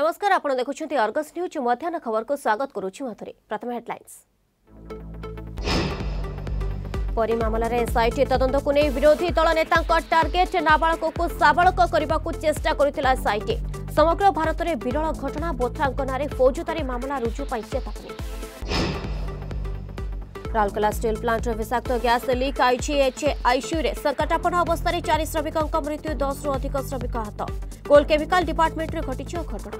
নমস্কার আপনার দেখুম Argus news মধ্যাহ্ন খবর স্বাগত করুছি মাথরে প্রথমে হেডলাইন্স পরী মামলার এসআইটি তদন্তক নিয়ে বিরোধী দল নেতা টার্গেট নাবাড়ক সাবাড়ক করা চেষ্টা করেছিল এসআইটি সমগ্র ভারতের বিরল ঘটনা বোথ্রাঙ্ক নাঁরে ফৌজদারি মামলা রুজু পাই চেতাবনী ରାଉରକେଲା ଷ୍ଟିଲ୍ ପ୍ଲାଣ୍ଟରେ ବିଷାକ୍ତ ଗ୍ୟାସ୍ ଲିକ୍ ଆଇଜିଏଚ୍ଏ ଆଇସିୟୁରେ ସଙ୍କଟାପନ୍ନ ଅବସ୍ଥାରେ ଚାରି ଶ୍ରମିକଙ୍କ ମୃତ୍ୟୁ ଦଶରୁ ଅଧିକ ଶ୍ରମିକ ଆହତ କୋଲ୍ କେମିକାଲ ଡିପାର୍ଟମେଣ୍ଟରେ ଘଟିଛି ଅଘଟଣ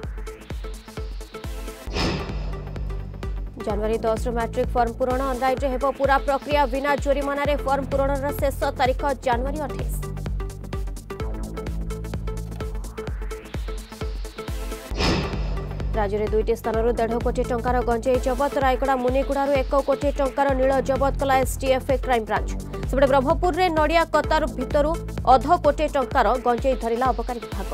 ଜାନୁଆରୀ ଦଶରୁ ମାଟ୍ରିକ୍ ଫର୍ମ ପୂରଣ ଅନ୍ଲାଇନ୍ରେ ହେବ ପୂରା ପ୍ରକ୍ରିୟା ବିନା ଜୋରିମାନାରେ ଫର୍ମ ପୂରଣର ଶେଷ ତାରିଖ ଜାନୁଆରୀ ଅଠେଇଶ রাজ্যের দুইটি স্থানর দেঢ় কোটি টঙ্কার গঞ্জেই জবত রায়গড়া মুনিগুড়ার এক কোটি টঙ্কার নীল জবত কলা এসটিএফ ক্রাইমব্রাঞ্চ সেপটে ব্রহ্মপুরের নড়িয়া কতার ভিতর অধ কোটি টঙ্কার গঞ্জেই ধরিলা অবকারী বিভাগ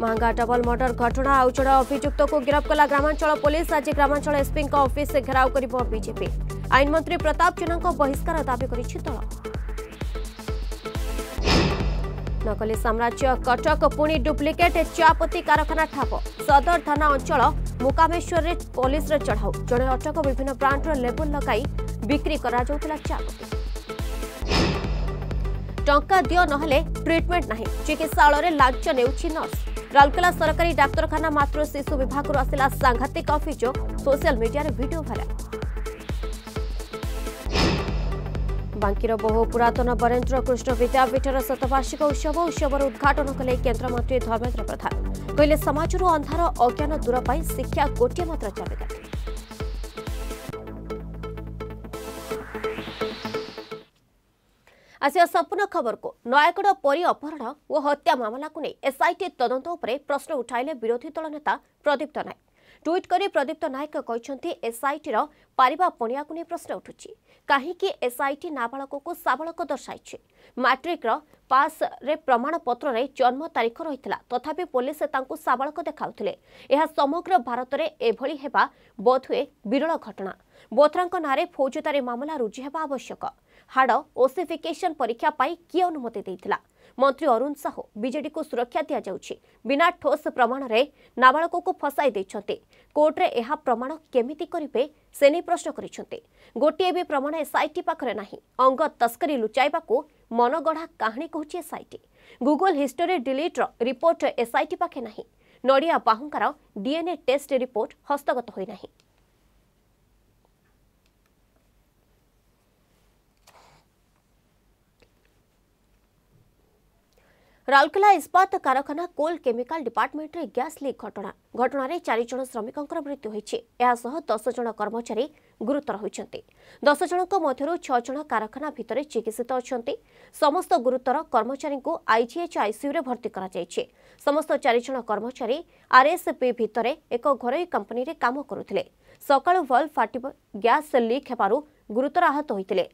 ମହଙ୍ଗା ଡବଲ ମର୍ଡର ଘଟଣା ଆଉ ଜଣେ ଅଭିଯୁକ୍ତକୁ ଗିରଫ କଲା ଗ୍ରାମାଞ୍ଚଳ ପୋଲିସ ଆଜି ଗ୍ରାମାଞ୍ଚଳ ଏସ୍ପିଙ୍କ ଅଫିସ ଘେରାଉ କରିବ ବିଜେପି ଆଇନ ମନ୍ତ୍ରୀ ପ୍ରତାପ ଜେନାଙ୍କ ବହିଷ୍କାର ଦାବି କରିଛି ଦଳ ରତ୍ନକଲି ସାମ୍ରାଜ୍ୟ କଟକ ପୁଣି ଡୁପ୍ଲିକେଟ୍ ଚାପତି କାରଖାନା ଠାପ ସଦର ଥାନା ଅଞ୍ଚଳ ମୁକାମେଶ୍ୱରରେ ପୋଲିସର ଚଢ଼ାଉ ଜଣେ ଅଟକ ବିଭିନ୍ନ ବ୍ରାଣ୍ଡର ଲେବୁଲ ଲଗାଇ ବିକ୍ରି କରାଯାଉଥିଲା ଚାପତି ଟଙ୍କା ଦିଅ ନହେଲେ ଟ୍ରିଟମେଣ୍ଟ ନାହିଁ ଚିକିତ୍ସାଳୟରେ ଲାଞ୍ଚ ନେଉଛି ନର୍ସ ରାଉରକେଲା ସରକାରୀ ଡାକ୍ତରଖାନା ମାତ୍ର ଶିଶୁ ବିଭାଗରୁ ଆସିଲା ସାଂଘାତିକ ଅଭିଯୋଗ ସୋସିଆଲ ମିଡିଆରେ ଭିଡିଓ ଭାଇରାଲ ବାଙ୍କିର ବହୁ ପୁରାତନ ବରେନ୍ଦ୍ର କୃଷ୍ଣ ବିଦ୍ୟାପୀଠର ଶତବାର୍ଷିକ ଉତ୍ସବ ଉତ୍ସବର ଉଦ୍ଘାଟନ କଲେ କେନ୍ଦ୍ରମନ୍ତ୍ରୀ ଧର୍ମେନ୍ଦ୍ର ପ୍ରଧାନ କହିଲେ ସମାଜରୁ ଅନ୍ଧାର ଅଜ୍ଞାନ ଦୂର ପାଇଁ ଶିକ୍ଷା ଗୋଟିଏ ମାତ୍ର ଚାବିକାଠି ଆସିବା ସମ୍ପୂର୍ଣ୍ଣ ଖବରକୁ ନୟାଗଡ଼ ପରୀ ଅପହରଣ ଓ ହତ୍ୟା ମାମଲାକୁ ନେଇ ଏସ୍ଆଇଟି ତଦନ୍ତ ଉପରେ ପ୍ରଶ୍ନ ଉଠାଇଲେ ବିରୋଧୀ ଦଳ ନେତା ପ୍ରଦୀପ୍ତ ନାୟକ ট্বিট করে প্রদীপ্ত নায়ক কিন্তু এসআইটির পারিবা পণিয়াকু নিয়ে প্রশ্ন উঠুছি কাহিকি এসআইটি নাবাড়কু সাবাড়ক দর্শাইছে ম্যাট্রিকর পাসরে প্রমাণপত্রে জন্ম তারিখ রয়েছিল তথাপি পুলিশ তাঁকু সাবাড়ক দেখাউলে এ সমগ্র ভারতরে এভাবে হওয়া বোধহুয়ে বিরল ঘটনা বোথরাঙ্ক নাঁরে ফৌজদারি মামলা রুজু হওয়া আবশ্যক ହାଡ଼ ଓସିଫିକେସନ ପରୀକ୍ଷା ପାଇଁ କିଏ ଅନୁମତି ଦେଇଥିଲା ମନ୍ତ୍ରୀ ଅରୁଣ ସାହୁ ବିଜେଡିକୁ ସୁରକ୍ଷା ଦିଆଯାଉଛି ବିନା ଠୋସ୍ ପ୍ରମାଣରେ ନାବାଳକକୁ ଫସାଇ ଦେଇଛନ୍ତି କୋର୍ଟରେ ଏହା ପ୍ରମାଣ କେମିତି କରିବେ ସେ ନେଇ ପ୍ରଶ୍ନ କରିଛନ୍ତି ଗୋଟିଏ ବି ପ୍ରମାଣ ଏସ୍ଆଇଟି ପାଖରେ ନାହିଁ ଅଙ୍ଗ ତସ୍କରୀ ଲୁଚାଇବାକୁ ମନଗଢ଼ା କାହାଣୀ କହୁଛି ଏସ୍ଆଇଟି ଗୁଗୁଲ ହିଷ୍ଟୋରୀ ଡିଲିଟ୍ର ରିପୋର୍ଟ ଏସ୍ଆଇଟି ପାଖେ ନାହିଁ ନଡ଼ିଆ ବାହୁଙ୍କାର ଡିଏନ୍ଏ ଟେଷ୍ଟ ରିପୋର୍ଟ ହସ୍ତଗତ ହୋଇନାହିଁ ରାଉରକେଲା ଇସ୍ପାତ କାରଖାନା କୋଲ୍ କେମିକାଲ ଡିପାର୍ଟମେଣ୍ଟରେ ଗ୍ୟାସ୍ ଲିକ୍ ଘଟଣା ଘଟଣାରେ ଚାରିଜଣ ଶ୍ରମିକଙ୍କର ମୃତ୍ୟୁ ହୋଇଛି ଏହାସହ ଦଶ ଜଣ କର୍ମଚାରୀ ଗୁରୁତର ହୋଇଛନ୍ତି ଦଶ ଜଣଙ୍କ ମଧ୍ୟରୁ ଛଅ ଜଣ କାରଖାନା ଭିତରେ ଚିକିତ୍ସିତ ଅଛନ୍ତି ସମସ୍ତ ଗୁରୁତର କର୍ମଚାରୀଙ୍କୁ ଆଇଜିଏଚ୍ ଆଇସିୟୁରେ ଭର୍ତ୍ତି କରାଯାଇଛି ସମସ୍ତ ଚାରିଜଣ କର୍ମଚାରୀ ଆର୍ଏସ୍ପି ଭିତରେ ଏକ ଘରୋଇ କମ୍ପାନୀରେ କାମ କରୁଥିଲେ ସକାଳୁ ଭଲ୍ ଫାଟି ଗ୍ୟାସ୍ ଲିକ୍ ହେବାରୁ ଗୁରୁତର ଆହତ ହୋଇଥିଲେ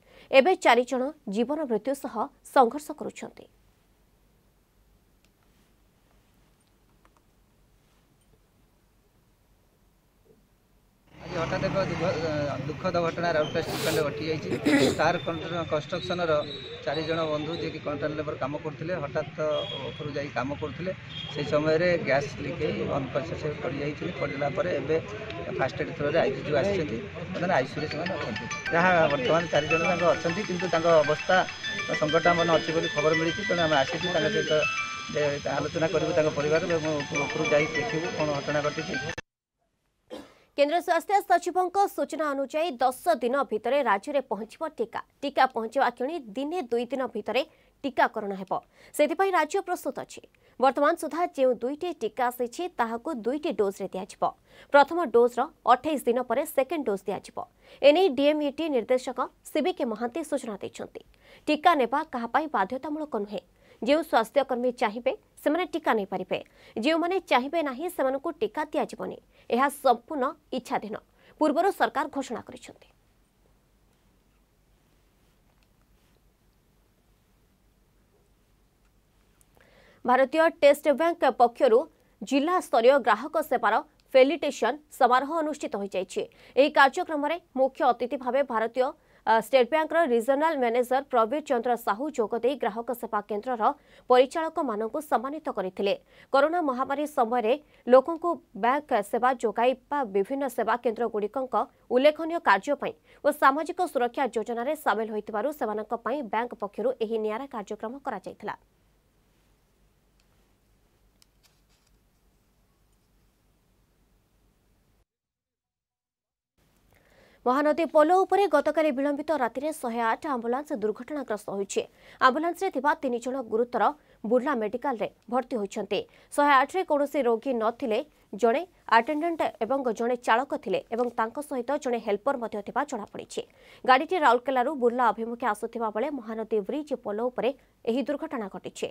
ଏବେ ଚାରିଜଣ ଜୀବନ ମୃତ୍ୟୁ ସହ ସଂଘର୍ଷ କରୁଛନ୍ତି ଯାହାକି ହଠାତ୍ ଏକ ଦୁଃଖଦ ଘଟଣା ରାଉରକେଲା ଷ୍ଟିଲ୍ ଘଟିଯାଇଛି ଷ୍ଟାର କନଷ୍ଟ୍ରକ୍ସନର ଚାରିଜଣ ବନ୍ଧୁ ଯିଏକି କଣ୍ଟ୍ରାକ୍ଟ ଲେବର କାମ କରୁଥିଲେ ହଠାତ୍ ଉପରୁ ଯାଇ କାମ କରୁଥିଲେ ସେହି ସମୟରେ ଗ୍ୟାସ୍ ଲିକ୍ ହେଇ ଅନ୍କନସିଅସ୍ ପଡ଼ିଯାଇଥିଲେ ପଡ଼ିଲା ପରେ ଏବେ ଫାଷ୍ଟ ଏଡ୍ ଥ୍ରୋରେ ଆଇସିଜୁ ଆସିଛନ୍ତି ବର୍ତ୍ତମାନ ଆଇସିୟୁରେ ସେମାନେ ଅଛନ୍ତି ଯାହା ବର୍ତ୍ତମାନ ଚାରିଜଣ ତାଙ୍କ ଅଛନ୍ତି କିନ୍ତୁ ତାଙ୍କ ଅବସ୍ଥା ସଙ୍କଟମାନ ଅଛି ବୋଲି ଖବର ମିଳିଛି ତେଣୁ ଆମେ ଆସିଛୁ ତାଙ୍କ ସହିତ ଆଲୋଚନା କରିବୁ ତାଙ୍କ ପରିବାର ଏବଂ ଉପରୁ ଯାଇ ଦେଖିବୁ କ'ଣ ଘଟଣା ଘଟିଛି କେନ୍ଦ୍ର ସ୍ୱାସ୍ଥ୍ୟ ସଚିବଙ୍କ ସୂଚନା ଅନୁଯାୟୀ ଦଶ ଦିନ ଭିତରେ ରାଜ୍ୟରେ ପହଞ୍ଚିବ ଟିକା ଟିକା ପହଞ୍ଚିବା କ୍ଷଣି ଦିନେ ଦୁଇ ଦିନ ଭିତରେ ଟିକାକରଣ ହେବ ସେଥିପାଇଁ ରାଜ୍ୟ ପ୍ରସ୍ତୁତ ଅଛି ବର୍ତ୍ତମାନ ସୁଦ୍ଧା ଯେଉଁ ଦୁଇଟି ଟିକା ଆସିଛି ତାହାକୁ ଦୁଇଟି ଡୋଜ୍ରେ ଦିଆଯିବ ପ୍ରଥମ ଡୋଜ୍ର ଅଠେଇଶ ଦିନ ପରେ ସେକେଣ୍ଡ ଡୋଜ୍ ଦିଆଯିବ ଏନେଇ ଡିଏମ୍ଇଟି ନିର୍ଦ୍ଦେଶକ ସିବିକେ ମହାନ୍ତି ସୂଚନା ଦେଇଛନ୍ତି ଟିକା ନେବା କାହା ପାଇଁ ବାଧ୍ୟତାମୂଳକ ନୁହେଁ ଯେଉଁ ସ୍ୱାସ୍ଥ୍ୟକର୍ମୀ ଚାହିଁବେ ସେମାନେ ଟିକା ନେଇପାରିବେ ଯେଉଁମାନେ ଚାହିଁବେ ନାହିଁ ସେମାନଙ୍କୁ ଟିକା ଦିଆଯିବନି ଏହା ସମ୍ପୂର୍ଣ୍ଣ ଇଚ୍ଛାଧୀନ ପୂର୍ବରୁ ସରକାର ଘୋଷଣା କରିଛନ୍ତି ଭାରତୀୟ ଟେଷ୍ଟ ବ୍ୟାଙ୍କ ପକ୍ଷରୁ ଜିଲ୍ଲାସ୍ତରୀୟ ଗ୍ରାହକ ସେବାର ଫେଲିଟେସନ୍ ସମାରୋହ ଅନୁଷ୍ଠିତ ହୋଇଯାଇଛି ଏହି କାର୍ଯ୍ୟକ୍ରମରେ ମୁଖ୍ୟ ଅତିଥି ଭାବେ ଭାରତୀୟ ଷ୍ଟେଟ୍ ବ୍ୟାଙ୍କର ରିଜନାଲ୍ ମ୍ୟାନେଜର ପ୍ରବୀର ଚନ୍ଦ୍ର ସାହୁ ଯୋଗଦେଇ ଗ୍ରାହକ ସେବା କେନ୍ଦ୍ରର ପରିଚାଳକମାନଙ୍କୁ ସମ୍ମାନିତ କରିଥିଲେ କରୋନା ମହାମାରୀ ସମୟରେ ଲୋକଙ୍କୁ ବ୍ୟାଙ୍କ ସେବା ଯୋଗାଇବା ବିଭିନ୍ନ ସେବା କେନ୍ଦ୍ରଗୁଡ଼ିକଙ୍କ ଉଲ୍ଲେଖନୀୟ କାର୍ଯ୍ୟ ପାଇଁ ଓ ସାମାଜିକ ସୁରକ୍ଷା ଯୋଜନାରେ ସାମିଲ ହୋଇଥିବାରୁ ସେମାନଙ୍କ ପାଇଁ ବ୍ୟାଙ୍କ ପକ୍ଷରୁ ଏହି ନିଆରା କାର୍ଯ୍ୟକ୍ରମ କରାଯାଇଥିଲା ମହାନଦୀ ପୋଲ ଉପରେ ଗତକାଲି ବିଳମ୍ବିତ ରାତିରେ ଶହେ ଆଠ ଆମ୍ବୁଲାନ୍ସ ଦୁର୍ଘଟଣାଗ୍ରସ୍ତ ହୋଇଛି ଆମ୍ବୁଲାନ୍ସରେ ଥିବା ତିନି ଜଣ ଗୁରୁତର ବୁର୍ଲା ମେଡିକାଲରେ ଭର୍ତ୍ତି ହୋଇଛନ୍ତି ଶହେ ଆଠରେ କୌଣସି ରୋଗୀ ନଥିଲେ ଜଣେ ଆଟେଣ୍ଡାଣ୍ଟ ଏବଂ ଜଣେ ଚାଳକ ଥିଲେ ଏବଂ ତାଙ୍କ ସହିତ ଜଣେ ହେଲ୍ପର ମଧ୍ୟ ଥିବା ଜଣାପଡ଼ିଛି ଗାଡ଼ିଟି ରାଉରକେଲାରୁ ବୁର୍ଲା ଅଭିମୁଖେ ଆସୁଥିବା ବେଳେ ମହାନଦୀ ବ୍ରିଜ୍ ପୋଲ ଉପରେ ଏହି ଦୁର୍ଘଟଣା ଘଟିଛି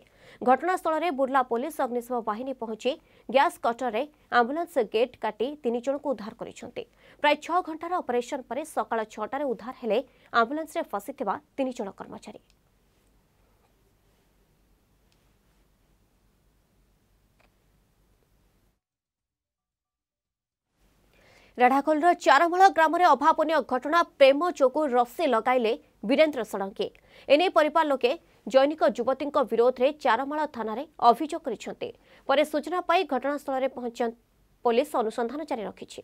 ଘଟଣାସ୍ଥଳରେ ବୁର୍ଲା ପୋଲିସ ଅଗ୍ନିଶମ ବାହିନୀ ପହଞ୍ଚି ଗ୍ୟାସ୍ କଟରରେ ଆମ୍ବୁଲାନ୍ସ ଗେଟ୍ କାଟି ତିନି ଜଣଙ୍କୁ ଉଦ୍ଧାର କରିଛନ୍ତି ପ୍ରାୟ ଛଅ ଘଣ୍ଟାର ଅପରେସନ୍ ପରେ ସକାଳ ଛଅଟାରେ ଉଦ୍ଧାର ହେଲେ ଆମ୍ବୁଲାନ୍ସରେ ଫସିଥିବା ତିନି ଜଣ କର୍ମଚାରୀ ରେଢ଼ାଖୋଲର ଚାରମୂଳ ଗ୍ରାମରେ ଅଭାବନୀୟ ଘଟଣା ପ୍ରେମ ଯୋଗୁଁ ରସି ଲଗାଇଲେ ବୀରେନ୍ଦ୍ର ଷଡ଼ଙ୍ଗୀ ଏନେଇ ପରିବାର ଲୋକେ ଜୈନିକ ଯୁବତୀଙ୍କ ବିରୋଧରେ ଚାରମାଳ ଥାନାରେ ଅଭିଯୋଗ କରିଛନ୍ତି ପରେ ସୂଚନା ପାଇ ଘଟଣାସ୍ଥଳରେ ପହଞ୍ଚ ପୋଲିସ ଅନୁସନ୍ଧାନ ଜାରି ରଖିଛି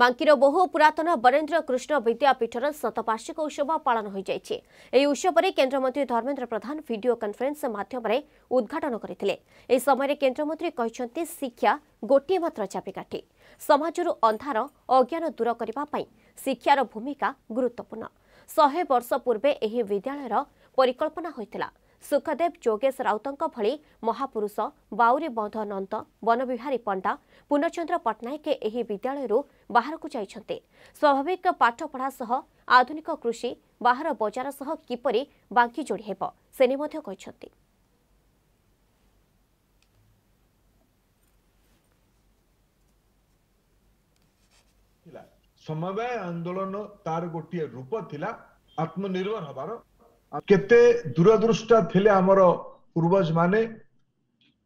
ବାଙ୍କୀର ବହୁ ପୁରାତନ ବରେନ୍ଦ୍ର କୃଷ୍ଣ ବିଦ୍ୟାପୀଠର ଶତବାର୍ଷିକ ଉତ୍ସବ ପାଳନ ହୋଇଯାଇଛି ଏହି ଉତ୍ସବରେ କେନ୍ଦ୍ରମନ୍ତ୍ରୀ ଧର୍ମେନ୍ଦ୍ର ପ୍ରଧାନ ଭିଡ଼ିଓ କନ୍ଫରେନ୍ସ ମାଧ୍ୟମରେ ଉଦ୍ଘାଟନ କରିଥିଲେ ଏହି ସମୟରେ କେନ୍ଦ୍ରମନ୍ତ୍ରୀ କହିଛନ୍ତି ଶିକ୍ଷା ଗୋଟିଏ ମାତ୍ର ଚାପିକାଠି ସମାଜରୁ ଅନ୍ଧାର ଅଜ୍ଞାନ ଦୂର କରିବା ପାଇଁ ଶିକ୍ଷାର ଭୂମିକା ଗୁରୁତ୍ୱପୂର୍ଣ୍ଣ ଶହେ ବର୍ଷ ପୂର୍ବେ ଏହି ବିଦ୍ୟାଳୟର ପରିକଳ୍ପନା ହୋଇଥିଲା ସୁଖଦେବ ଯୋଗେଶ ରାଉତଙ୍କ ଭଳି ମହାପୁରୁଷ ବାଉରୀ ବନ୍ଧ ନନ୍ଦ ବନବିହାରୀ ପଣ୍ଡା ପୂର୍ଣ୍ଣଚନ୍ଦ୍ର ପଟ୍ଟନାୟକ ଏହି ବିଦ୍ୟାଳୟରୁ ବାହାରକୁ ଯାଇଛନ୍ତି ସ୍ୱାଭାବିକ ପାଠପଢ଼ା ସହ ଆଧୁନିକ କୃଷି ବାହାର ବଜାର ସହ କିପରି ବାଙ୍କି ଯୋଡ଼ି ହେବ ସେ ନେଇ ମଧ୍ୟ କହିଛନ୍ତି ସମବାୟ ଆନ୍ଦୋଳନ ତାର ଗୋଟିଏ ରୂପ ଥିଲା ଆତ୍ମନିର୍ଭର ହେବାର କେତେ ଦୂରଦୃଷ୍ଟା ଥିଲେ ଆମର ପୂର୍ବଜ ମାନେ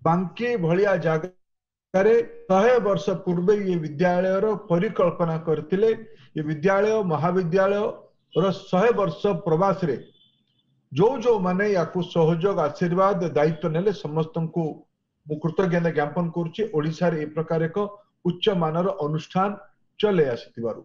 ବାଙ୍କି ଭଳିଆ ଜାଗାରେ ଶହେ ବର୍ଷ ପୂର୍ବେ ଏ ବିଦ୍ୟାଳୟର ପରିକଳ୍ପନା କରିଥିଲେ ଏ ବିଦ୍ୟାଳୟ ମହାବିଦ୍ୟାଳୟର ଶହେ ବର୍ଷ ପ୍ରବାସରେ ଯୋଉ ଯୋଉ ମାନେ ୟାକୁ ସହଯୋଗ ଆଶୀର୍ବାଦ ଦାୟିତ୍ୱ ନେଲେ ସମସ୍ତଙ୍କୁ ମୁଁ କୃତଜ୍ଞତା ଜ୍ଞାପନ କରୁଛି ଓଡ଼ିଶାରେ ଏ ପ୍ରକାର ଏକ ଉଚ୍ଚ ମାନର ଅନୁଷ୍ଠାନ ଚଲେଇ ଆସିଥିବାରୁ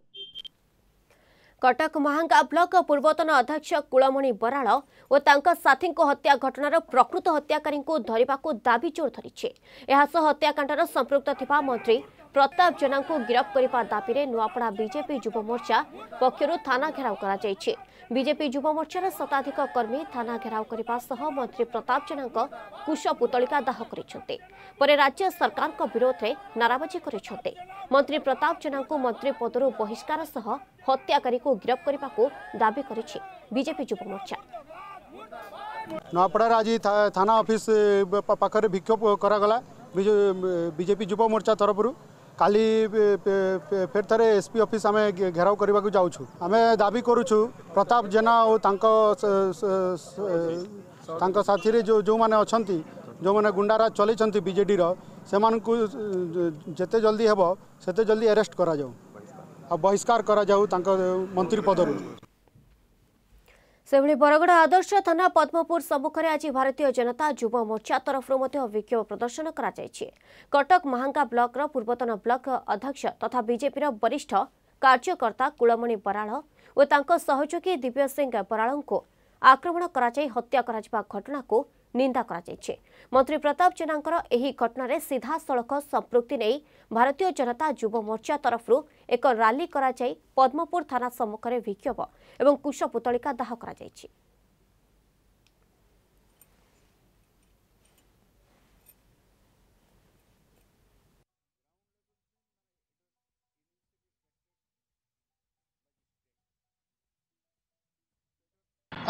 କଟକ ମହାଙ୍ଗା ବ୍ଲକ ପୂର୍ବତନ ଅଧ୍ୟକ୍ଷ କୁଳମଣି ବରାଳ ଓ ତାଙ୍କ ସାଥୀଙ୍କ ହତ୍ୟା ଘଟଣାର ପ୍ରକୃତ ହତ୍ୟାକାରୀଙ୍କୁ ଧରିବାକୁ ଦାବି ଜୋର ଧରିଛି ଏହାସହ ହତ୍ୟାକାଣ୍ଡର ସମ୍ପୃକ୍ତ ଥିବା ମନ୍ତ୍ରୀ ପ୍ରତାପ ଜେନାଙ୍କୁ ଗିରଫ କରିବା ଦାବିରେ ନୂଆପଡ଼ା ବିଜେପି ଯୁବମୋର୍ଚ୍ଚା ପକ୍ଷରୁ ଥାନା ଘେରାଉ କରାଯାଇଛି ବିଜେପି ଯୁବମୋର୍ଚ୍ଚାର ଶତାଧିକ କର୍ମୀ ଥାନା ଘେରାଉ କରିବା ସହ ମନ୍ତ୍ରୀ ପ୍ରତାପ ଜେନାଙ୍କ କୁଶ ପୁତଳିକା ଦାହ କରିଛନ୍ତି ପରେ ରାଜ୍ୟ ସରକାରଙ୍କ ବିରୋଧରେ ନାରାବାଜି କରିଛନ୍ତି ମନ୍ତ୍ରୀ ପ୍ରତାପ ଜେନାଙ୍କୁ ମନ୍ତ୍ରୀ ପଦରୁ ବହିଷ୍କାର ସହ হত্যাকারীকে গিরফ করা দাবি করেছে বিজেপি যুব মোর্চা নয়াপড়ার আজ থানা অফিস পাখে বিক্ষোভ করা বিজেপি যুব মোর্চা তরফর কালি ফের থাকে এসপি অফিস আমি ঘেরাও করা যাচ্ছু আমি দাবি করুছু প্রতাপ জেনা ও তাঙ্ক সাথী যে অনেক ଯେଉଁମାନେ ଗୁଣ୍ଡାରାଜ ଚଲେଇଛନ୍ତି ବିଜେଡ଼ିର ସେମାନଙ୍କୁ ଯେତେ ଜଲ୍ଦି ହେବ ସେତେ ଜଲ୍ଦି ଆରେଷ୍ଟ କରାଯାଉ ବହିଷ୍କାର କରାଯାଉ ତାଙ୍କ ମନ୍ତ୍ରୀ ପଦରୁ ସେଭଳି ବରଗଡ଼ ଆଦର୍ଶ ଥାନା ପଦ୍ମପୁର ସମ୍ମୁଖରେ ଆଜି ଭାରତୀୟ ଜନତା ଯୁବ ମୋର୍ଚ୍ଚା ତରଫରୁ ମଧ୍ୟ ବିକ୍ଷୋଭ ପ୍ରଦର୍ଶନ କରାଯାଇଛି କଟକ ମାହାଙ୍ଗା ବ୍ଲକର ପୂର୍ବତନ ବ୍ଲକ ଅଧ୍ୟକ୍ଷ ତଥା ବିଜେପିର ବରିଷ୍ଠ କାର୍ଯ୍ୟକର୍ତ୍ତା କୁଳମଣି ବରାଳ ଓ ତାଙ୍କ ସହଯୋଗୀ ଦିବ୍ୟ ସିଂ ବରାଳଙ୍କୁ ଆକ୍ରମଣ କରାଯାଇ ହତ୍ୟା କରାଯିବା ଘଟଣାକୁ ନିନ୍ଦା କରାଯାଇଛି ମନ୍ତ୍ରୀ ପ୍ରତାପ ଜେନାଙ୍କର ଏହି ଘଟଣାରେ ସିଧାସଳଖ ସମ୍ପୃକ୍ତି ନେଇ ଭାରତୀୟ ଜନତା ଯୁବ ମୋର୍ଚ୍ଚା ତରଫରୁ ଏକ ରାଲି କରାଯାଇ ପଦ୍ମପୁର ଥାନା ସମ୍ମୁଖରେ ବିକ୍ଷୋଭ ଏବଂ କୁଶ ପୁତଳିକା ଦାହ କରାଯାଇଛି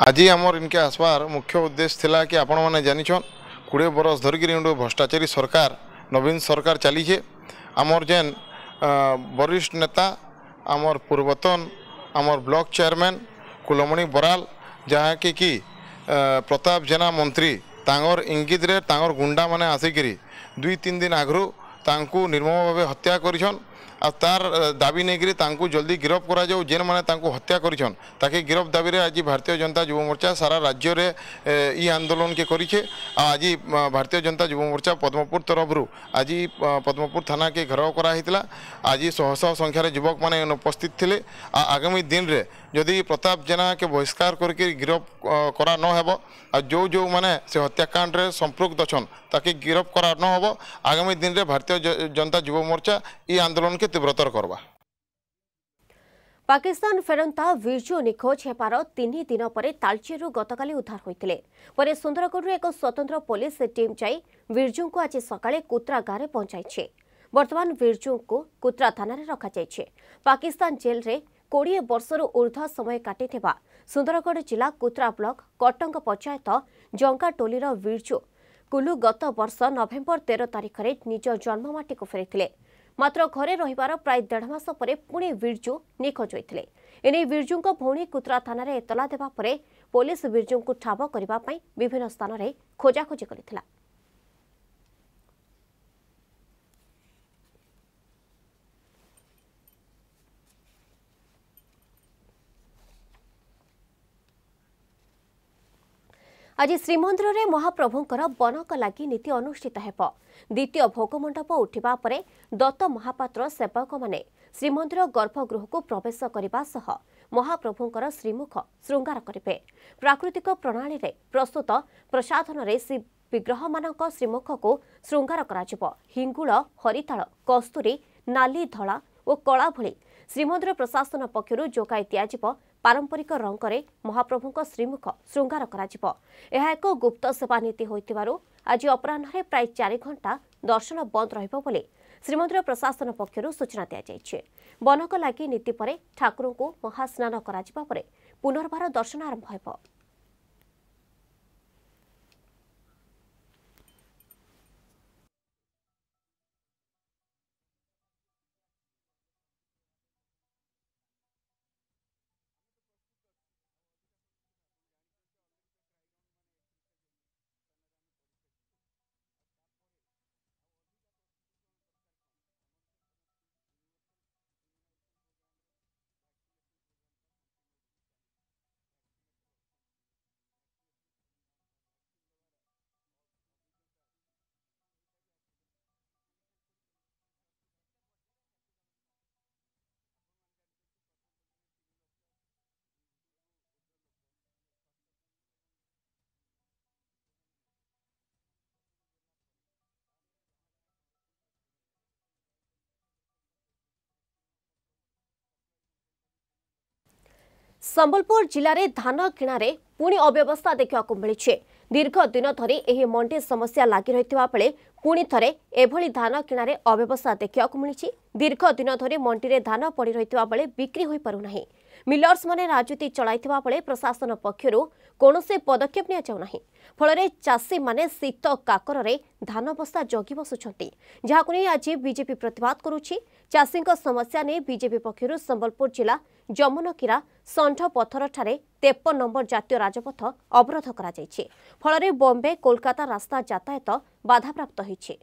আজি আমার ইনকে আসবার মুখ্য উদ্দেশ্য লা কি আপন মানে জানিছন কোড়িয়ে বরষ ধরিকি ভ্রষ্টাচারী সরকার নবীন সরকার চালিছে আমার যেন বরিষ্ঠ নেতা আমার পূর্বতন আমার ব্লক চেয়ারম্যান কুলমণি বরাল ଯାହାକି କି ପ୍ରତାପ ଜେନା ମନ୍ତ୍ରୀ ତାଙ୍କର ଇଙ୍ଗିତରେ ତାଙ୍କର ଗୁଣ୍ଡାମାନେ ଆସିକିରି ଦୁଇ ତିନି ଦିନ ଆଗରୁ ତାଙ୍କୁ ନିର୍ମମ ଭାବେ ହତ୍ୟା କରିଛନ୍ ଆଉ ତାର ଦାବି ନେଇକରି ତାଙ୍କୁ ଜଲ୍ଦି ଗିରଫ କରାଯାଉ ଯେଉଁମାନେ ତାଙ୍କୁ ହତ୍ୟା କରିଛନ୍ ତାକେ ଗିରଫ ଦାବିରେ ଆଜି ଭାରତୀୟ ଜନତା ଯୁବ ମୋର୍ଚ୍ଚା ସାରା ରାଜ୍ୟରେ ଇ ଆନ୍ଦୋଳନକେ କରିଛେ ଆଉ ଆଜି ଭାରତୀୟ ଜନତା ଯୁବ ମୋର୍ଚ୍ଚା ପଦ୍ମପୁର ତରଫରୁ ଆଜି ପଦ୍ମପୁର ଥାନାକେ ଘେରାଉ କରାହେଇଥିଲା ଆଜି ଶହ ଶହ ସଂଖ୍ୟାରେ ଯୁବକମାନେ ଅନୁପସ୍ଥିତ ଥିଲେ ଆଉ ଆଗାମୀ ଦିନରେ ଯଦି ପ୍ରତାପ ଜେନାକେ ବହିଷ୍କାର କରିକି ଗିରଫ କରା ନହେବ ଆଉ ଯେଉଁ ଯେଉଁମାନେ ସେ ହତ୍ୟାକାଣ୍ଡରେ ସମ୍ପୃକ୍ତ ଅଛନ୍ ତାକେ ଗିରଫ କରା ନ ଆଗାମୀ ଦିନରେ ଭାରତୀୟ ଜନତା ଯୁବ ମୋର୍ଚ୍ଚା ଏ ଆନ୍ଦୋଳନକେ ତୀବ୍ରତର କରବା ପାକିସ୍ତାନ ଫେରନ୍ତା ବିର୍ଜୁ ନିଖୋଜ ହେବାର ତିନି ଦିନ ପରେ ତାଲଚେରରୁ ଗତକାଲି ଉଦ୍ଧାର ହୋଇଥିଲେ ପରେ ସୁନ୍ଦରଗଡ଼ରୁ ଏକ ସ୍ୱତନ୍ତ୍ର ପୋଲିସ ଟିମ୍ ଯାଇ ବିର୍ଜୁଙ୍କୁ ଆଜି ସକାଳେ କୁତ୍ରା ଗାଁରେ ପହଞ୍ଚାଇଛି ବର୍ତ୍ତମାନ ବିର୍ଜୁଙ୍କୁ କୁତ୍ରା ଥାନାରେ ରଖାଯାଇଛି ପାକିସ୍ତାନ ଜେଲ୍ରେ କୋଡ଼ିଏ ବର୍ଷରୁ ଉର୍ଦ୍ଧ୍ୱ ସମୟ କାଟିଥିବା ସୁନ୍ଦରଗଡ଼ ଜିଲ୍ଲା କୁତ୍ରା ବ୍ଲକ କଟଙ୍ଗ ପଞ୍ଚାୟତ ଜଙ୍ଗା ଟୋଲିର ବିର୍ଜୁ କୁଲୁ ଗତ ବର୍ଷ ନଭେମ୍ବର ତେର ତାରିଖରେ ନିଜ ଜନ୍ମମାଟିକୁ ଫେରିଥିଲେ ମାତ୍ର ଘରେ ରହିବାର ପ୍ରାୟ ଦେଢ଼ ମାସ ପରେ ପୁଣି ବିର୍ଜୁ ନିଖୋଜ ହୋଇଥିଲେ ଏନେଇ ବିର୍ଜୁଙ୍କ ଭଉଣୀ କୁତ୍ରା ଥାନାରେ ଏତଲା ଦେବା ପରେ ପୋଲିସ ବିର୍ଜୁଙ୍କୁ ଠାବ କରିବା ପାଇଁ ବିଭିନ୍ନ ସ୍ଥାନରେ ଖୋଜାଖୋଜି କରିଥିଲା ଆଜି ଶ୍ରୀମନ୍ଦିରରେ ମହାପ୍ରଭୁଙ୍କର ବନକ ଲାଗି ନୀତି ଅନୁଷ୍ଠିତ ହେବ ଦ୍ୱିତୀୟ ଭୋଗମଣ୍ଡପ ଉଠିବା ପରେ ଦତ୍ତ ମହାପାତ୍ର ସେବକମାନେ ଶ୍ରୀମନ୍ଦିର ଗର୍ଭଗୃହକୁ ପ୍ରବେଶ କରିବା ସହ ମହାପ୍ରଭୁଙ୍କର ଶ୍ରୀମୁଖ ଶୃଙ୍ଗାର କରିବେ ପ୍ରାକୃତିକ ପ୍ରଣାଳୀରେ ପ୍ରସ୍ତୁତ ପ୍ରସାଧନରେ ଶ୍ରୀ ବିଗ୍ରହମାନଙ୍କ ଶ୍ରୀମୁଖକୁ ଶୃଙ୍ଗାର କରାଯିବ ହିଙ୍ଗୁଳ ହରିତାଳ କସ୍ତୁରୀ ନାଲି ଧଳା ଓ କଳା ଭଳି ଶ୍ରୀମନ୍ଦିର ପ୍ରଶାସନ ପକ୍ଷରୁ ଯୋଗାଇ ଦିଆଯିବ ପାରମ୍ପରିକ ରଙ୍ଗରେ ମହାପ୍ରଭୁଙ୍କ ଶ୍ରୀମୁଖ ଶୃଙ୍ଗାର କରାଯିବ ଏହା ଏକ ଗୁପ୍ତ ସେବା ନୀତି ହୋଇଥିବାରୁ ଆଜି ଅପରାହ୍ନରେ ପ୍ରାୟ ଚାରି ଘଣ୍ଟା ଦର୍ଶନ ବନ୍ଦ ରହିବ ବୋଲି ଶ୍ରୀମନ୍ଦିର ପ୍ରଶାସନ ପକ୍ଷରୁ ସୂଚନା ଦିଆଯାଇଛି ବନକ ଲାଗି ନୀତି ପରେ ଠାକୁରଙ୍କୁ ମହାସ୍ନାନ କରାଯିବା ପରେ ପୁନର୍ବାର ଦର୍ଶନ ଆରମ୍ଭ ହେବ ସମ୍ବଲପୁର ଜିଲ୍ଲାରେ ଧାନ କିଣାରେ ପୁଣି ଅବ୍ୟବସ୍ଥା ଦେଖିବାକୁ ମିଳିଛି ଦୀର୍ଘ ଦିନ ଧରି ଏହି ମଣ୍ଡି ସମସ୍ୟା ଲାଗି ରହିଥିବା ବେଳେ ପୁଣି ଥରେ ଏଭଳି ଧାନ କିଣାରେ ଅବ୍ୟବସ୍ଥା ଦେଖିବାକୁ ମିଳିଛି ଦୀର୍ଘ ଦିନ ଧରି ମଣ୍ଡିରେ ଧାନ ପଡ଼ି ରହିଥିବା ବେଳେ ବିକ୍ରି ହୋଇପାରୁନାହିଁ ମିଲର୍ସମାନେ ରାଜୁତି ଚଳାଇଥିବା ବେଳେ ପ୍ରଶାସନ ପକ୍ଷରୁ କୌଣସି ପଦକ୍ଷେପ ନିଆଯାଉନାହିଁ ଫଳରେ ଚାଷୀମାନେ ଶୀତ କାକରରେ ଧାନ ବସ୍ତା ଜଗି ବସୁଛନ୍ତି ଯାହାକୁ ନେଇ ଆଜି ବିଜେପି ପ୍ରତିବାଦ କରୁଛି ଚାଷୀଙ୍କ ସମସ୍ୟା ନେଇ ବିଜେପି ପକ୍ଷରୁ ସମ୍ବଲପୁର ଜିଲ୍ଲା ଯମୁନକିରା ଷଣ୍ଢ ପଥରଠାରେ ତେପନ ନମ୍ବର ଜାତୀୟ ରାଜପଥ ଅବରୋଧ କରାଯାଇଛି ଫଳରେ ବମ୍ବେ କୋଲକାତା ରାସ୍ତା ଯାତାୟତ ବାଧାପ୍ରାପ୍ତ ହୋଇଛି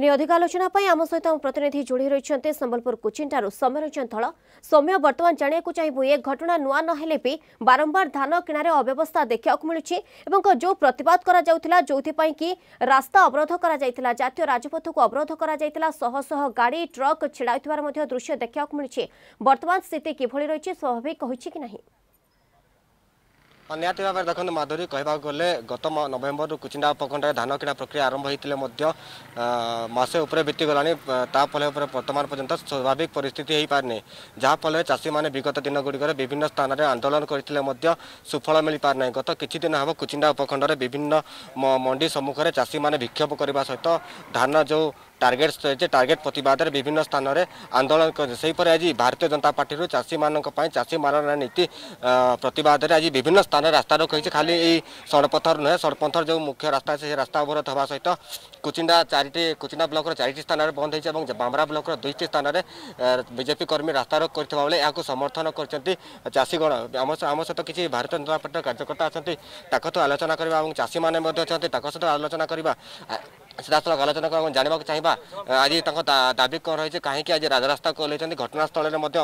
ଏନେଇ ଅଧିକ ଆଲୋଚନା ପାଇଁ ଆମ ସହିତ ଆମ ପ୍ରତିନିଧି ଯୋଡ଼ି ରହିଛନ୍ତି ସମ୍ବଲପୁର କୁଚିଣ୍ଟାରୁ ସୌମ୍ୟରଞ୍ଜନ ଧଳ ସୌମ୍ୟ ବର୍ତ୍ତମାନ ଜାଣିବାକୁ ଚାହିଁବୁ ଏ ଘଟଣା ନୂଆ ନହେଲେ ବି ବାରମ୍ବାର ଧାନ କିଣାରେ ଅବ୍ୟବସ୍ଥା ଦେଖିବାକୁ ମିଳୁଛି ଏବଂ ଯେଉଁ ପ୍ରତିବାଦ କରାଯାଉଥିଲା ଯେଉଁଥିପାଇଁ କି ରାସ୍ତା ଅବରୋଧ କରାଯାଇଥିଲା ଜାତୀୟ ରାଜପଥକୁ ଅବରୋଧ କରାଯାଇଥିଲା ଶହ ଶହ ଗାଡ଼ି ଟ୍ରକ୍ ଛିଡ଼ାଉଥିବାର ମଧ୍ୟ ଦୃଶ୍ୟ ଦେଖିବାକୁ ମିଳୁଛି ବର୍ତ୍ତମାନ ସ୍ଥିତି କିଭଳି ରହିଛି ସ୍ୱାଭାବିକ ହୋଇଛି କି ନାହିଁ ନିହାତି ଭାବରେ ଦେଖନ୍ତୁ ମାଧୁରୀ କହିବାକୁ ଗଲେ ଗତ ନଭେମ୍ବରରୁ କୁଚିଣ୍ଡା ଉପଖଣ୍ଡରେ ଧାନ କିଣା ପ୍ରକ୍ରିୟା ଆରମ୍ଭ ହୋଇଥିଲେ ମଧ୍ୟ ମାସେ ଉପରେ ବିତିଗଲାଣି ତା ଫଳରେ ଉପରେ ବର୍ତ୍ତମାନ ପର୍ଯ୍ୟନ୍ତ ସ୍ୱାଭାବିକ ପରିସ୍ଥିତି ହୋଇପାରିନି ଯାହାଫଳରେ ଚାଷୀମାନେ ବିଗତ ଦିନଗୁଡ଼ିକରେ ବିଭିନ୍ନ ସ୍ଥାନରେ ଆନ୍ଦୋଳନ କରିଥିଲେ ମଧ୍ୟ ସୁଫଳ ମିଳିପାରିନାହିଁ ଗତ କିଛି ଦିନ ହେବ କୁଚିଣ୍ଡା ଉପଖଣ୍ଡରେ ବିଭିନ୍ନ ମଣ୍ଡି ସମ୍ମୁଖରେ ଚାଷୀମାନେ ବିକ୍ଷୋଭ କରିବା ସହିତ ଧାନ ଯେଉଁ টার্গেট যে টার্গেট প্রতবাদের বিভিন্ন স্থানের আন্দোলন সেইপরি আজ ভারতীয় জনতা পার্টি চাষী মানুষ চাষী মারণা নীতি প্রতবাদের আজ বিভিন্ন স্থানে রাস্তা রোক হয়েছে খালি এই ষড়পথর নুহে ষড়পন্থর যে মুখ্য রাস্তা আছে সেই রাস্তা অবরোধ হওয়া সহ কুচিন্ডা চারিটি কুচিন্ডা ব্লকর চারিটি স্থানের বন্ধ হয়েছে এবং বামরা ব্লকর দুইটি স্থানের বিজেপি কর্মী রাস্তারোক করা বেড়ে এখন সমর্থন করছেন চাষীগণ আম সহ কিছু ভারতীয় জনতা পার্টির কার্যকর্তা অনেক আলোচনা করা এবং চাষী মানে অনেক সহ আলোচনা করা ସିଧାସଳଖ ଆଲୋଚନା କରି ଜାଣିବାକୁ ଚାହିଁବା ଆଜି ତାଙ୍କ ଦାବି କ'ଣ ରହିଛି କାହିଁକି ଆଜି ରାଜରାସ୍ତା ଓହ୍ଲାଇଛନ୍ତି ଘଟଣାସ୍ଥଳରେ ମଧ୍ୟ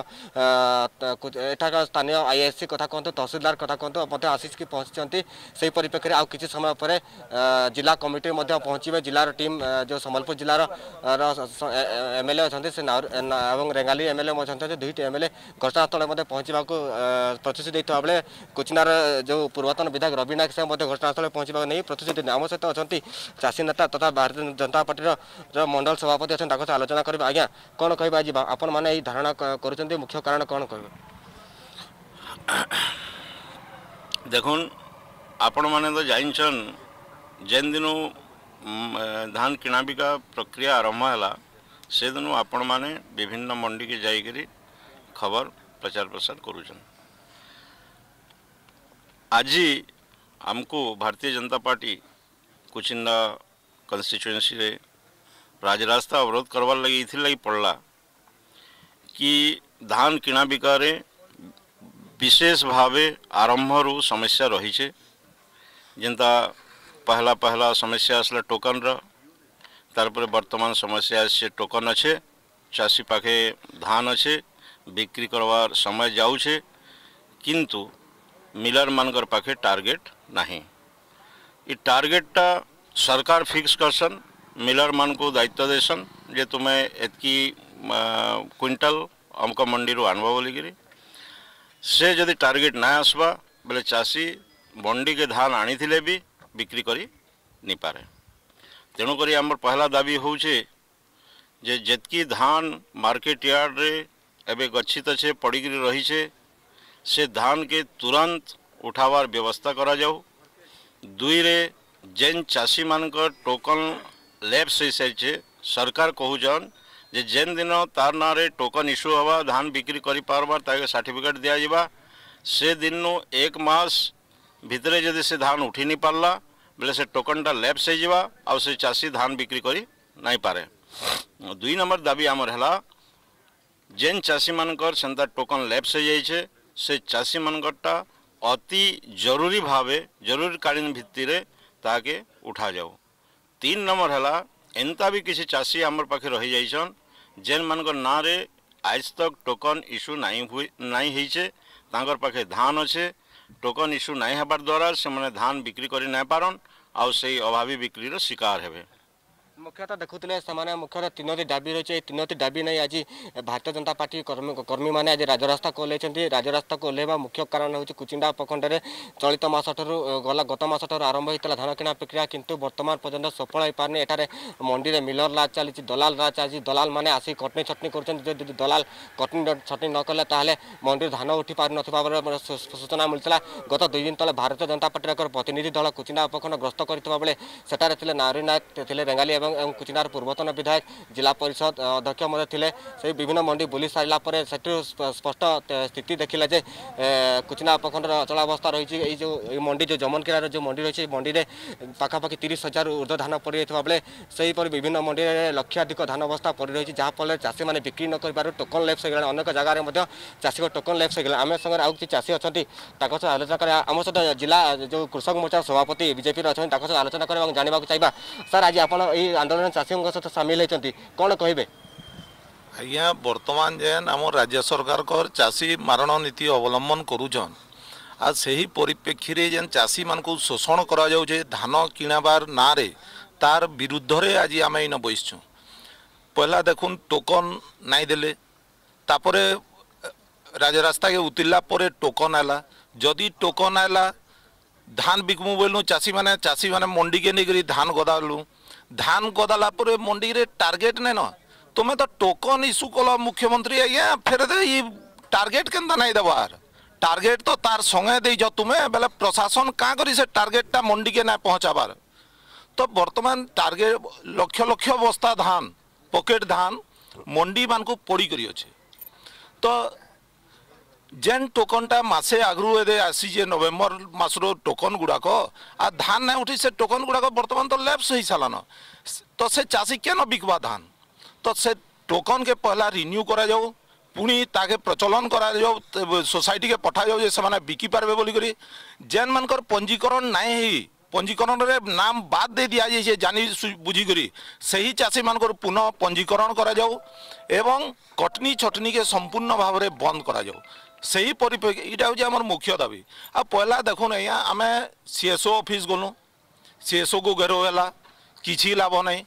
ଏଠାକାର ସ୍ଥାନୀୟ ଆଇଆଇସି କଥା କୁହନ୍ତୁ ତହସିଲଦାର କଥା କୁହନ୍ତୁ ମଧ୍ୟ ଆସିକି ପହଞ୍ଚିଛନ୍ତି ସେହି ପରିପ୍ରେକ୍ଷୀରେ ଆଉ କିଛି ସମୟ ପରେ ଜିଲ୍ଲା କମିଟି ମଧ୍ୟ ପହଞ୍ଚିବେ ଜିଲ୍ଲାର ଟିମ୍ ଯେଉଁ ସମ୍ବଲପୁର ଜିଲ୍ଲାର ଏମ୍ଏଲ୍ଏ ଅଛନ୍ତି ସେ ଏବଂ ରେଙ୍ଗାଲି ଏମ୍ଏଲ୍ଏ ଅଛନ୍ତି ଦୁଇଟି ଏମ୍ଏଲ୍ଏ ଘଟଣାସ୍ଥଳରେ ମଧ୍ୟ ପହଞ୍ଚିବାକୁ ପ୍ରତିଶ୍ରୁତି ଦେଇଥିବା ବେଳେ କୋଚିନାର ଯେଉଁ ପୂର୍ବତନ ବିଧାୟକ ରବି ନାୟକ ସେ ମଧ୍ୟ ଘଟଣାସ୍ଥଳରେ ପହଞ୍ଚିବାକୁ ନେଇ ପ୍ରତିଶ୍ରୁତି ଆମ ସହିତ ଅଛନ୍ତି ଚାଷୀ ନେତା ତଥା भारतीय जनता पार्टी जो मंडल सभापति अच्छे आलोचना करेंगे आज्ञा कौन कह आप धारणा कर मुख्य कारण कौन कह देख आपण मैंने तो जान जेन दिन धान किणा बिका प्रक्रिया आरंभ है से दिन आपण मैने विभिन्न मंडी के जाकर खबर प्रचार प्रसार कर आज आमको भारतीय जनता पार्टी कुचिंदा કન્સ્ટિટ્યુએન્સીરે રાજ अवरोध અવરોધ लगे લાગી એથી પડલા कि धान किणा बिकार विशेष भाव आरंभ रु समस्या रही है जेनता पहला पहला समस्या आसला टोकन तारपर वर्तमान समस्या आसे टोकन अच्छे चाषी पाखे धान अच्छे बिक्री करवार समय जाऊे किंतु मिलर मानकर पाखे टार्गेट ना ये टार्गेटा સરકાર ફિક્સ કરશન મિલરમાનકુ દાયિત્વ દેશન જે તુમે એતકી ક્વિન્ટાલ અમક મંડીરુ આનવા બોલિકରି ସେ ଯଦି ଟାର୍ଗେଟ୍ ନା ଆସବା ବୋଲେ ଚାଷୀ ମଣ୍ଡିକେ ଧାନ ଆଣିଥିଲେ ବି ବିକ୍ରି କରି ନିପାରେ ତେଣୁକରି ଆମର ପହଲା ଦାବି ହେଉଛେ ଯେ ଯେତ୍କି ଧାନ ମାର୍କେଟ ୟାର୍ଡ଼ରେ ଏବେ ଗଛିତ ଛେ ପଡ଼ିକିରି ରହିଛେ ସେ ଧାନକେ ତୁରନ୍ତ ଉଠାବାର ବ୍ୟବସ୍ଥା କରାଯାଉ ଦୁଇରେ ଯେନ୍ ଚାଷୀମାନଙ୍କର ଟୋକନ୍ ଲେପ୍ସ ହେଇସାରିଛେ ସରକାର କହୁଛନ୍ ଯେ ଯେନ୍ ଦିନ ତାର୍ ନାଁରେ ଟୋକନ୍ ଇସ୍ୟୁ ହେବା ଧାନ ବିକ୍ରି କରିପାର୍ବା ତାକେ ସାର୍ଟିଫିକେଟ୍ ଦିଆଯିବା ସେ ଦିନୁ ଏକ ମାସ ଭିତରେ ଯଦି ସେ ଧାନ ଉଠି ନାଇଁ ପାର୍ଲା ବେଲେ ସେ ଟୋକନ୍ଟା ଲେପ୍ସ ହେଇଯିବା ଆଉ ସେ ଚାଷୀ ଧାନ ବିକ୍ରି କରି ନାଇଁପାରେ ଦୁଇ ନମ୍ବର ଦାବି ଆମର ହେଲା ଯେନ୍ ଚାଷୀମାନଙ୍କର ସେନ୍ତା ଟୋକନ୍ ଲେପ୍ସ ହେଇଯାଇଛେ ସେ ଚାଷୀମାନଙ୍କରଟା ଅତି ଜରୁରୀ ଭାବେ ଜରୁରୀକାଳୀନ ଭିତ୍ତିରେ ତାହାକେ ଉଠାଯାଉ ତିନି ନମ୍ବର ହେଲା ଏନ୍ତା ବି କିଛି ଚାଷୀ ଆମର ପାଖେ ରହିଯାଇଛନ୍ ଯେନ୍ମାନଙ୍କ ନାଁରେ ଆଜ ତକ୍ ଟୋକନ୍ ଇସ୍ୟୁ ନାଇଁ ନାଇଁ ହେଇଛେ ତାଙ୍କର ପାଖେ ଧାନ ଅଛେ ଟୋକନ୍ ଇସ୍ୟୁ ନାଇଁ ହେବାର ଦ୍ୱାରା ସେମାନେ ଧାନ ବିକ୍ରି କରି ନାଇଁ ପାରନ୍ ଆଉ ସେଇ ଅଭାବୀ ବିକ୍ରିର ଶିକାର ହେବେ ମୁଖ୍ୟତଃ ଦେଖୁଥିଲେ ସେମାନେ ମୁଖ୍ୟତଃ ତିନୋଟି ଦାବି ରହିଛି ଏହି ତିନୋଟି ଦାବି ନେଇ ଆଜି ଭାରତୀୟ ଜନତା ପାର୍ଟି କର୍ମୀମାନେ ଆଜି ରାଜରାସ୍ତାକୁ ଓହ୍ଲାଇଛନ୍ତି ରାଜରାସ୍ତାକୁ ଓହ୍ଲାଇବା ମୁଖ୍ୟ କାରଣ ହେଉଛି କୁଚିଣ୍ଡା ଉପଖଣ୍ଡରେ ଚଳିତ ମାସଠାରୁ ଗଲା ଗତ ମାସଠାରୁ ଆରମ୍ଭ ହୋଇଥିଲା ଧାନ କିଣା ପ୍ରକ୍ରିୟା କିନ୍ତୁ ବର୍ତ୍ତମାନ ପର୍ଯ୍ୟନ୍ତ ସଫଳ ହୋଇପାରୁନି ଏଠାରେ ମଣ୍ଡିରେ ମିଲର ରାଜ ଚାଲିଛି ଦଲାଲ ରାଜ ଚାଲିଛି ଦଲାଲମାନେ ଆସି କଟନି ଛଟନି କରୁଛନ୍ତି ଯଦି ଦଲାଲ କଟନି ଛଟନି ନ କଲେ ତାହେଲେ ମଣ୍ଡିରୁ ଧାନ ଉଠି ପାରୁନଥିବା ସୂଚନା ମିଳିଥିଲା ଗତ ଦୁଇ ଦିନ ତଳେ ଭାରତୀୟ ଜନତା ପାର୍ଟିର ଏକ ପ୍ରତିନିଧି ଦଳ କୁଚିଣ୍ଡା ଉପଖଣ୍ଡ ଗ୍ରସ୍ତ କରିଥିବା ବେଳେ ସେଠାରେ ଥିଲେ ନାରୀ ନାୟକ ଥିଲେ ରେଙ୍ଗାଲି ଏବଂ ଏବଂ କୁଚିନ୍ଦାର ପୂର୍ବତନ ବିଧାୟକ ଜିଲ୍ଲା ପରିଷଦ ଅଧ୍ୟକ୍ଷ ମଧ୍ୟ ଥିଲେ ସେହି ବିଭିନ୍ନ ମଣ୍ଡି ବୁଲି ସାରିଲା ପରେ ସେଠୁ ସ୍ପଷ୍ଟ ସ୍ଥିତି ଦେଖିଲା ଯେ କୁଚିନ୍ଦା ଉପଖଣ୍ଡର ଅଚଳାବସ୍ଥା ରହିଛି ଏଇ ଯେଉଁ ଏଇ ମଣ୍ଡି ଯେଉଁ ଯମନକିରାର ଯେଉଁ ମଣ୍ଡି ରହିଛି ମଣ୍ଡିରେ ପାଖାପାଖି ତିରିଶ ହଜାରରୁ ଉର୍ଦ୍ଧ୍ୱ ଧାନ ପଡ଼ିଯାଇଥିବା ବେଳେ ସେହିପରି ବିଭିନ୍ନ ମଣ୍ଡିରେ ଲକ୍ଷାଧିକ ଧାନ ଅବସ୍ଥା ପଡ଼ି ରହିଛି ଯାହାଫଳରେ ଚାଷୀମାନେ ବିକ୍ରି ନ କରିବାରୁ ଟୋକନ୍ ଲେପ୍ସ ହୋଇଗଲାଣି ଅନେକ ଜାଗାରେ ମଧ୍ୟ ଚାଷୀଙ୍କ ଟୋକନ୍ ଲେପ୍ସ ହୋଇଗଲାଣି ଆମ ସାଙ୍ଗରେ ଆଉ କିଛି ଚାଷୀ ଅଛନ୍ତି ତାଙ୍କ ସହ ଆଲୋଚନା କରିବା ଆମ ସହିତ ଜିଲ୍ଲା ଯେଉଁ କୃଷକ ମୋର୍ଚ୍ଚାର ସଭାପତି ବିଜେପିର ଅଛନ୍ତି ତାଙ୍କ ସହ ଆଲୋଚନା କରିବା ଏବଂ ଜାଣିବାକୁ ଚାହିଁବା ସାର୍ ଆଜି ଆପଣ ଏଇ আন্দোলন চাষীঙ্ক সহ সামিল হয়েছেন কোণ কহবে আজ্ঞা বর্তমান যেন আমার রাজ্য সরকার চাষী মারণ নীতি অবলম্বন করুছন আর সেই পরিপ্রেক্ষীরে যেন চাষী মানুষ শোষণ করা যাচ্ছে ধান কিণাবার নাঁরে তার বিরুদ্ধরে আজ আমি ইন বসছু পহলা দেখুন টোকন নাই দেলে তাপরে রাজরাস্তাকে উতিলা পরে টোকন আলা যদি টোকন আলা ধান বিকমু বলু চাষী মানে চাষী মানে মন্ডিকে নেই ধান গদালু ধান গদালা পরে মন্ডিরে টার্গেট নেন তুমি তো টোকন ইস্যু কল মুখ্যমন্ত্রী আজ্ঞা ফের ই টার্গেট কেনতা নাই দেব আর টার্গেট তো তার সঙ্গে দিয়েছ তুমি বেলে প্রশাসন কাঁ করে সে টার্গেটটা মন্ডিকে না পৌঁছাবার তো বর্তমান টার্গেট লক্ষ লক্ষ বস্তা ধান পকেট ধান মন্ডি মানুষ পড়ি করি অছে তো जेन टोकन टा मसे आगु ए आसी जे नवेम्बर मासर टोकन गुड़ाक आ धान ना उठी से टोकन गुड़ाक बर्तमान तो लैप्स हो सारान तो से चाषी केन बिकवा धान तो से टोकन के पहला रिन्यू करा जाओ পুনি তাকে প্রচলন করা যাও সোসাইটিকে পঠা যাও যে সে বিকি পারবে বলি করে যেন মানকর পঞ্জীকরণ নাই হই পঞ্জীকরণরে নাম বাদ দিয়ে দিয়া যাইছে জানি বুঝি করি সেই চাষী মানকর পুনঃ পঞ্জীকরণ করা যাও এবং কটনি ছটনিকে সম্পূর্ণ ভাবে বন্ধ করা যাও ସେହି ପରିପ୍ରେକ୍ଷୀ ଏଇଟା ହେଉଛି ଆମର ମୁଖ୍ୟ ଦାବି ଆଉ ପହିଲା ଦେଖୁନ୍ ଆଜ୍ଞା ଆମେ ସିଏସ୍ଓ ଅଫିସ୍ ଗଲୁ ସିଏସ୍ଓକୁ ଘେରାଉ ହେଲା କିଛି ଲାଭ ନାହିଁ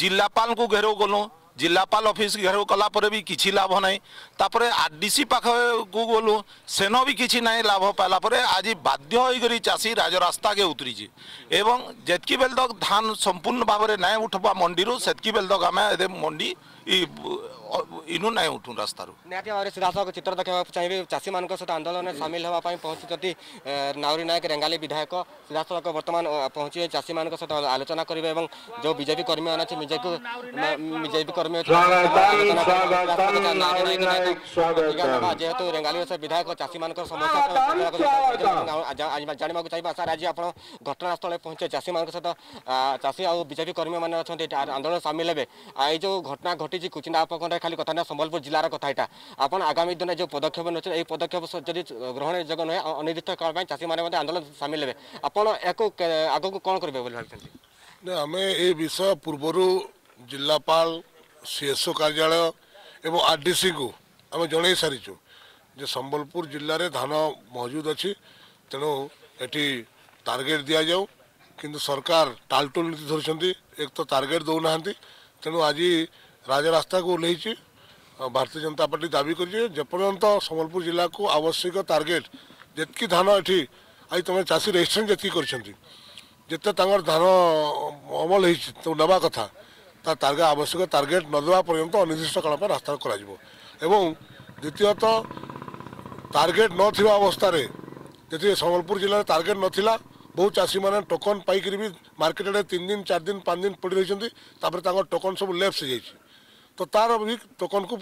ଜିଲ୍ଲାପାଳଙ୍କୁ ଘେରାଉ ଗଲୁ ଜିଲ୍ଲାପାଳ ଅଫିସ୍ ଘେରାଉ କଲା ପରେ ବି କିଛି ଲାଭ ନାହିଁ ତାପରେ ଆର୍ ଡି ସି ପାଖକୁ ଗଲୁ ସେନ ବି କିଛି ନାହିଁ ଲାଭ ପାଇଲା ପରେ ଆଜି ବାଧ୍ୟ ହୋଇକରି ଚାଷୀ ରାଜରାସ୍ତାକେ ଉତରିଛି ଏବଂ ଯେତ୍କି ବେଲ ତକ୍ ଧାନ ସମ୍ପୂର୍ଣ୍ଣ ଭାବରେ ନାହିଁ ଉଠବା ମଣ୍ଡିରୁ ସେତ୍କି ବେଲ ତକ୍ ଆମେ ମଣ୍ଡି इनु ना उठू रास्तार निहती भाव सीधासख चित्र देखा चाहिए चाषी मान सहित आंदोलन में सामिल होगापी पहुंची नाउरी नायक रेंगाली विधायक सीधासख बर्तमान पहुंची चाषी मान सहित आलोचना करेंगे और जो बीजेपी कर्मी मैंने बीजेपी कर्मी जेहेतु रेंगाली से विधायक चाषी मान समस्या जानवाक चाहिए सार आज आप घटनास्थल पहुंचे चाषी मान सहित चाषी आ बीजेपी कर्मी मैंने अच्छा आंदोलन सामिल हे ये जो घटना घटी कुचिंदा उपखंड খালি কথা না সম্বলপুর জেলার কথা এটা আপনার আগামী দিনে যে পদক্ষেপ নেছেন এই পদক্ষেপ যদি গ্রহণযোগ্য নহে অনির্দিষ্টকাল পাই চাষী মানে আন্দোলন সামিল হবে আপনার এখন আগুক কম করবে বলে ভাবছেন আমি এই বিষয় পূর্বর জেলাপাল সিএসও কার্যালয় এবং আরডিসি কু আমি জনাই সারিছু যে সম্বলপুর জেলার ধান মজুদ অছি তেণু এটি টার্গেট দিয়া যাও কিন্তু সরকার টালটুল নীতি ধরছেন এক তো টার্গেট দেউনা তেণু আজ ରାଜରାସ୍ତାକୁ ଓହ୍ଲେଇଛି ଭାରତୀୟ ଜନତା ପାର୍ଟି ଦାବି କରିଛି ଯେପର୍ଯ୍ୟନ୍ତ ସମ୍ବଲପୁର ଜିଲ୍ଲାକୁ ଆବଶ୍ୟକ ଟାର୍ଗେଟ୍ ଯେତିକି ଧାନ ଏଠି ଆଜି ତୁମେ ଚାଷୀ ରେଜିଷ୍ଟ୍ରେସନ୍ ଯେତିକି କରିଛନ୍ତି ଯେତେ ତାଙ୍କର ଧାନ ଅମଲ ହେଇଛି ତାକୁ ନେବା କଥା ତା ଟାର୍ଗେଟ୍ ଆବଶ୍ୟକ ଟାର୍ଗେଟ୍ ନ ଦେବା ପର୍ଯ୍ୟନ୍ତ ଅନିର୍ଦ୍ଦିଷ୍ଟ କାଳ ପାଇଁ ରାସ୍ତା କରାଯିବ ଏବଂ ଦ୍ୱିତୀୟତଃ ଟାର୍ଗେଟ୍ ନଥିବା ଅବସ୍ଥାରେ ଯେତିକି ସମ୍ବଲପୁର ଜିଲ୍ଲାରେ ଟାର୍ଗେଟ୍ ନଥିଲା বহু চাষী মানে টোকন পাইকি মার্কেটে তিন দিন চার দিন পাঁচ দিন পড়ে রয়েছেন তাপরে তাঁর টোকন সব লেপস হয়ে যাই ତ ତା'ର ବି ଟୋକନକୁ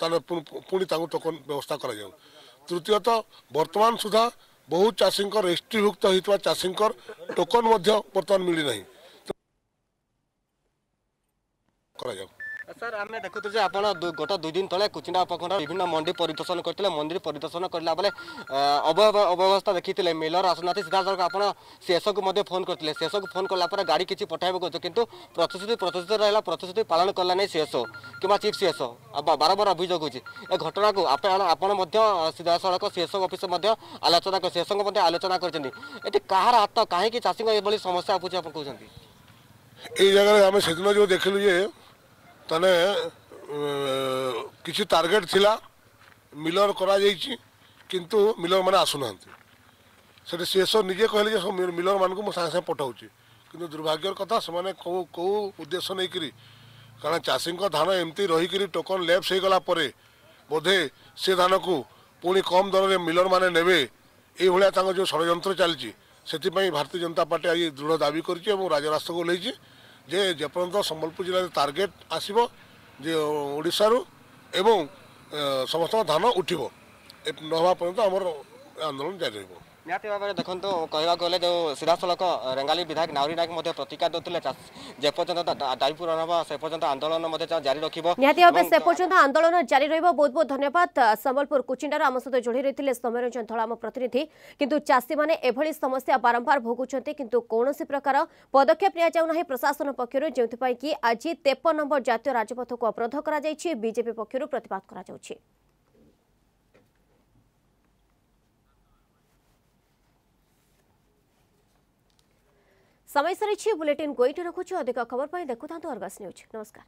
ତାହେଲେ ପୁଣି ତାଙ୍କୁ ଟୋକନ ବ୍ୟବସ୍ଥା କରାଯାଉ ତୃତୀୟତଃ ବର୍ତ୍ତମାନ ସୁଦ୍ଧା ବହୁ ଚାଷୀଙ୍କ ରେଜିଷ୍ଟ୍ରିଭୁକ୍ତ ହୋଇଥିବା ଚାଷୀଙ୍କର ଟୋକନ ମଧ୍ୟ ବର୍ତ୍ତମାନ ମିଳିନାହିଁ କରାଯାଉ ସାର୍ ଆମେ ଦେଖୁଛୁ ଯେ ଆପଣ ଗତ ଦୁଇ ଦିନ ତଳେ କୁଚିଣ୍ଡା ଉପଖଣ୍ଡ ବିଭିନ୍ନ ମଣ୍ଡି ପରିଦର୍ଶନ କରିଥିଲେ ମଣ୍ଡି ପରିଦର୍ଶନ କରିଲା ବେଳେ ଅବ୍ୟବସ୍ଥା ଦେଖିଥିଲେ ମିଲର ଆସୁନାହାନ୍ତି ସିଧାସଳଖ ଆପଣ ଶେଷକୁ ମଧ୍ୟ ଫୋନ୍ କରିଥିଲେ ଶେଷକୁ ଫୋନ୍ କଲା ପରେ ଗାଡ଼ି କିଛି ପଠାଇବାକୁ ଅଛି କିନ୍ତୁ ପ୍ରତିଶ୍ରୁତି ପ୍ରତିଶ୍ରୁତି ରହିଲା ପ୍ରତିଶ୍ରୁତି ପାଳନ କଲା ନାହିଁ ଶେଷ କିମ୍ବା ଚିଫ୍ ଶେଷ ବାରମ୍ବାର ଅଭିଯୋଗ ହେଉଛି ଏ ଘଟଣାକୁ ଆପଣ ଆପଣ ମଧ୍ୟ ସିଧାସଳଖ ଶେଷ ଅଫିସ ମଧ୍ୟ ଆଲୋଚନା ଶେଷଙ୍କ ମଧ୍ୟ ଆଲୋଚନା କରିଛନ୍ତି ଏଠି କାହାର ହାତ କାହିଁକି ଚାଷୀଙ୍କ ଏଭଳି ସମସ୍ୟା ଉପୁଛି ଆପଣ କହୁଛନ୍ତି এই জায়গায় আমি সেদিনও যে দেখিলু যে ତାହେଲେ କିଛି ଟାର୍ଗେଟ୍ ଥିଲା ମିଲର କରାଯାଇଛି କିନ୍ତୁ ମିଲର ମାନେ ଆସୁନାହାନ୍ତି ସେଠି ଶେଷ ନିଜେ କହିଲେ ଯେ ମିଲର ମାନଙ୍କୁ ମୁଁ ସାଙ୍ଗେ ସାଙ୍ଗେ ପଠାଉଛି କିନ୍ତୁ ଦୁର୍ଭାଗ୍ୟର କଥା ସେମାନେ କେଉଁ କେଉଁ ଉଦ୍ଦେଶ୍ୟ ନେଇକରି କାରଣ ଚାଷୀଙ୍କ ଧାନ ଏମିତି ରହିକରି ଟୋକନ୍ ଲେପ୍ସ ହେଇଗଲା ପରେ ବୋଧେ ସେ ଧାନକୁ ପୁଣି କମ୍ ଦରରେ ମିଲରମାନେ ନେବେ ଏଇଭଳିଆ ତାଙ୍କ ଯେଉଁ ଷଡ଼ଯନ୍ତ୍ର ଚାଲିଛି ସେଥିପାଇଁ ଭାରତୀୟ ଜନତା ପାର୍ଟି ଆଜି ଦୃଢ଼ ଦାବି କରିଛି ଏବଂ ରାଜରାସ୍ତାକୁ ଓହ୍ଲେଇଛି ଯେ ଯେପର୍ଯ୍ୟନ୍ତ ସମ୍ବଲପୁର ଜିଲ୍ଲାରେ ଟାର୍ଗେଟ୍ ଆସିବ ଯେ ଓଡ଼ିଶାରୁ ଏବଂ ସମସ୍ତଙ୍କ ଧାନ ଉଠିବ ନହେବା ପର୍ଯ୍ୟନ୍ତ ଆମର ଆନ୍ଦୋଳନ ଜାରି ରହିବ ନିହାତି ଭାବରେ ଦେଖନ୍ତୁ କହିବାକୁ ଗଲେ ଯେଉଁ ସିଧାସଳଖ ରେଙ୍ଗାଲି ବିଧାୟକ ନାଉରୀ ନାୟକ ମଧ୍ୟ ପ୍ରତିକାର ଦେଉଥିଲେ ଯେପର୍ଯ୍ୟନ୍ତ ଦାବି ପୂରଣ ହେବ ସେପର୍ଯ୍ୟନ୍ତ ଆନ୍ଦୋଳନ ମଧ୍ୟ ଜାରି ରଖିବ ନିହାତି ଭାବେ ସେପର୍ଯ୍ୟନ୍ତ ଆନ୍ଦୋଳନ ଜାରି ରହିବ ବହୁତ ବହୁତ ଧନ୍ୟବାଦ ସମ୍ବଲପୁର କୁଚିଣ୍ଡାରୁ ଆମ ସହିତ ଯୋଡ଼ି ରହିଥିଲେ ସୌମ୍ୟରଞ୍ଜନ ଧଳ ଆମ ପ୍ରତିନିଧି କିନ୍ତୁ ଚାଷୀମାନେ ଏଭଳି ସମସ୍ୟା ବାରମ୍ବାର ଭୋଗୁଛନ୍ତି କିନ୍ତୁ କୌଣସି ପ୍ରକାର ପଦକ୍ଷେପ ନିଆଯାଉନାହିଁ ପ୍ରଶାସନ ପକ୍ଷରୁ ଯେଉଁଥିପାଇଁ କି ଆଜି ତେପନ ନମ୍ବର ଜାତୀୟ ରାଜପଥକୁ ଅବରୋଧ କରାଯାଇଛି ବିଜେପି ପକ୍ଷରୁ ପ୍ରତିବାଦ କରାଯାଉଛି સમયસરી છે બુલેટિન કોઈટો રખું છું અધિક ખબર પૈ દેખું તું ઓર્ગસ ન્યૂઝ નમસ્કાર